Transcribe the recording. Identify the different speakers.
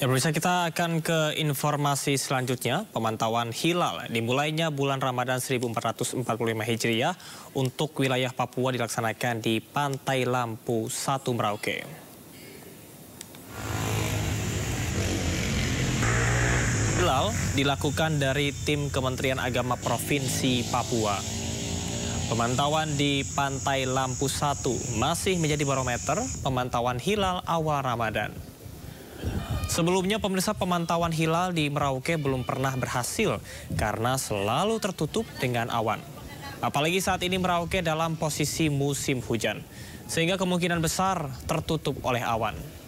Speaker 1: Ya pemirsa kita akan ke informasi selanjutnya. Pemantauan hilal dimulainya bulan Ramadan 1445 Hijriah untuk wilayah Papua dilaksanakan di Pantai Lampu 1 Merauke. Hilal dilakukan dari tim Kementerian Agama Provinsi Papua. Pemantauan di Pantai Lampu 1 masih menjadi barometer pemantauan hilal awal Ramadan. Sebelumnya pemirsa pemantauan hilal di Merauke belum pernah berhasil karena selalu tertutup dengan awan. Apalagi saat ini Merauke dalam posisi musim hujan, sehingga kemungkinan besar tertutup oleh awan.